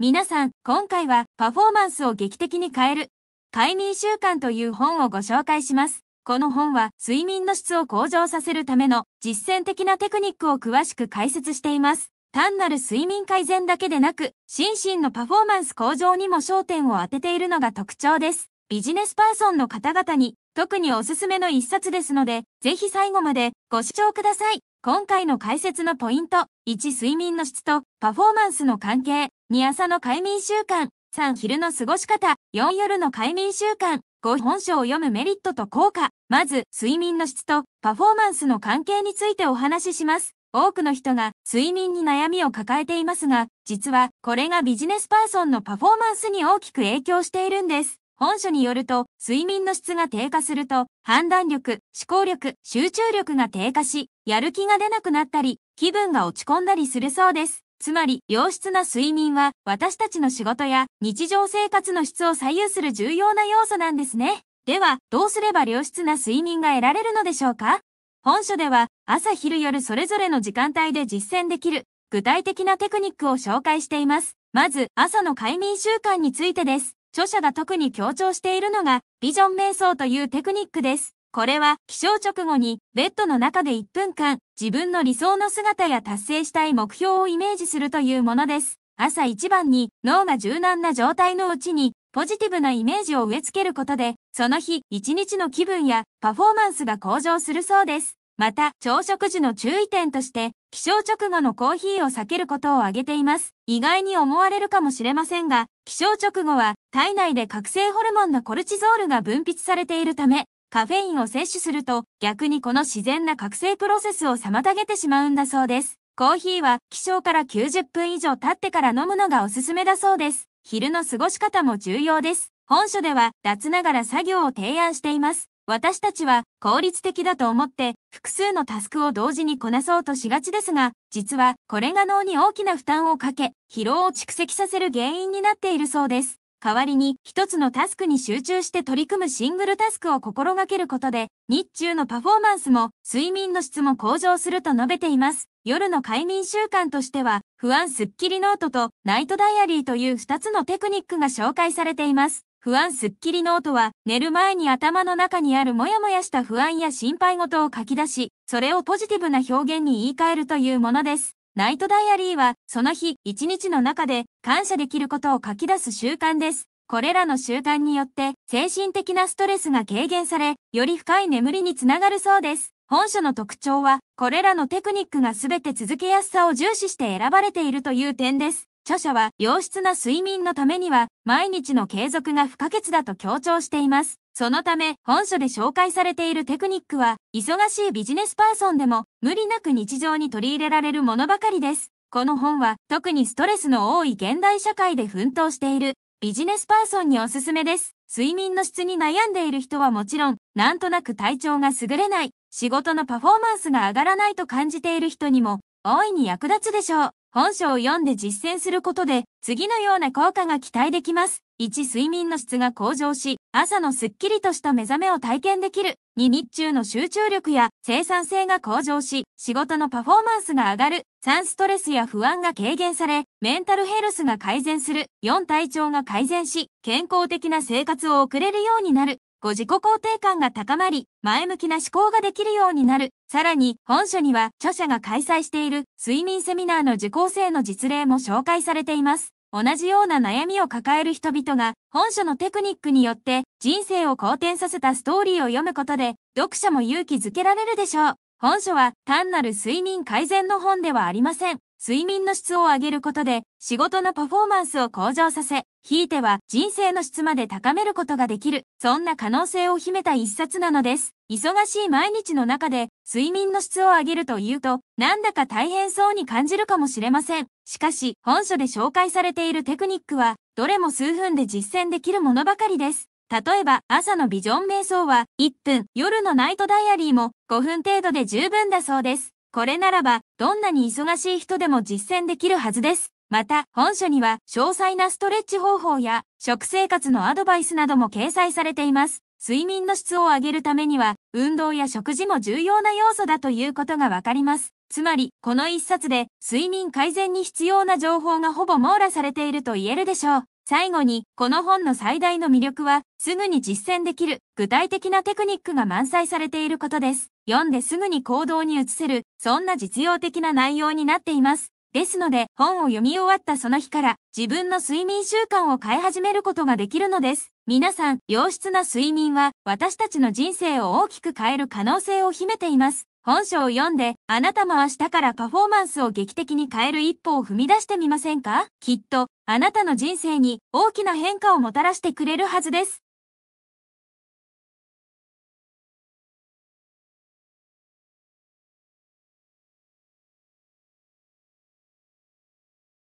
皆さん、今回はパフォーマンスを劇的に変える、快眠習慣という本をご紹介します。この本は睡眠の質を向上させるための実践的なテクニックを詳しく解説しています。単なる睡眠改善だけでなく、心身のパフォーマンス向上にも焦点を当てているのが特徴です。ビジネスパーソンの方々に特におすすめの一冊ですので、ぜひ最後までご視聴ください。今回の解説のポイント、1睡眠の質とパフォーマンスの関係。に朝の快眠習慣、3昼の過ごし方、4夜の快眠習慣、5本書を読むメリットと効果。まず、睡眠の質とパフォーマンスの関係についてお話しします。多くの人が睡眠に悩みを抱えていますが、実はこれがビジネスパーソンのパフォーマンスに大きく影響しているんです。本書によると、睡眠の質が低下すると、判断力、思考力、集中力が低下し、やる気が出なくなったり、気分が落ち込んだりするそうです。つまり、良質な睡眠は私たちの仕事や日常生活の質を左右する重要な要素なんですね。では、どうすれば良質な睡眠が得られるのでしょうか本書では朝昼夜それぞれの時間帯で実践できる具体的なテクニックを紹介しています。まず、朝の快眠習慣についてです。著者が特に強調しているのが、ビジョン瞑想というテクニックです。これは起床直後にベッドの中で1分間自分の理想の姿や達成したい目標をイメージするというものです。朝一番に脳が柔軟な状態のうちにポジティブなイメージを植え付けることで、その日一日の気分やパフォーマンスが向上するそうです。また、朝食時の注意点として、起床直後のコーヒーを避けることを挙げています。意外に思われるかもしれませんが、起床直後は体内で覚醒ホルモンのコルチゾールが分泌されているため、カフェインを摂取すると逆にこの自然な覚醒プロセスを妨げてしまうんだそうです。コーヒーは起床から90分以上経ってから飲むのがおすすめだそうです。昼の過ごし方も重要です。本書では脱ながら作業を提案しています。私たちは効率的だと思って複数のタスクを同時にこなそうとしがちですが、実はこれが脳に大きな負担をかけ、疲労を蓄積させる原因になっているそうです。代わりに一つのタスクに集中して取り組むシングルタスクを心がけることで、日中のパフォーマンスも睡眠の質も向上すると述べています。夜の快眠習慣としては、不安スッキリノートとナイトダイアリーという二つのテクニックが紹介されています。不安スッキリノートは、寝る前に頭の中にあるもやもやした不安や心配事を書き出し、それをポジティブな表現に言い換えるというものです。ナイトダイアリーは、その日、一日の中で感謝できることを書き出す習慣です。これらの習慣によって、精神的なストレスが軽減され、より深い眠りにつながるそうです。本書の特徴は、これらのテクニックが全て続けやすさを重視して選ばれているという点です。著者は良質な睡眠のためには毎日の継続が不可欠だと強調しています。そのため本書で紹介されているテクニックは忙しいビジネスパーソンでも無理なく日常に取り入れられるものばかりです。この本は特にストレスの多い現代社会で奮闘しているビジネスパーソンにおすすめです。睡眠の質に悩んでいる人はもちろん、なんとなく体調が優れない、仕事のパフォーマンスが上がらないと感じている人にも、大いに役立つでしょう。本書を読んで実践することで、次のような効果が期待できます。1、睡眠の質が向上し、朝のすっきりとした目覚めを体験できる。2、日中の集中力や生産性が向上し、仕事のパフォーマンスが上がる。3、ストレスや不安が軽減され、メンタルヘルスが改善する。4、体調が改善し、健康的な生活を送れるようになる。ご自己肯定感が高まり、前向きな思考ができるようになる。さらに、本書には著者が開催している睡眠セミナーの受講生の実例も紹介されています。同じような悩みを抱える人々が本書のテクニックによって人生を好転させたストーリーを読むことで読者も勇気づけられるでしょう。本書は単なる睡眠改善の本ではありません。睡眠の質を上げることで仕事のパフォーマンスを向上させ、ひいては人生の質まで高めることができる、そんな可能性を秘めた一冊なのです。忙しい毎日の中で睡眠の質を上げるというと、なんだか大変そうに感じるかもしれません。しかし、本書で紹介されているテクニックは、どれも数分で実践できるものばかりです。例えば、朝のビジョン瞑想は1分、夜のナイトダイアリーも5分程度で十分だそうです。これならば、どんなに忙しい人でも実践できるはずです。また、本書には詳細なストレッチ方法や食生活のアドバイスなども掲載されています。睡眠の質を上げるためには、運動や食事も重要な要素だということがわかります。つまり、この一冊で睡眠改善に必要な情報がほぼ網羅されていると言えるでしょう。最後に、この本の最大の魅力は、すぐに実践できる、具体的なテクニックが満載されていることです。読んですぐに行動に移せる、そんな実用的な内容になっています。ですので、本を読み終わったその日から、自分の睡眠習慣を変え始めることができるのです。皆さん、良質な睡眠は、私たちの人生を大きく変える可能性を秘めています。本書を読んで、あなたも明日からパフォーマンスを劇的に変える一歩を踏み出してみませんかきっと、あなたの人生に大きな変化をもたらしてくれるはずです。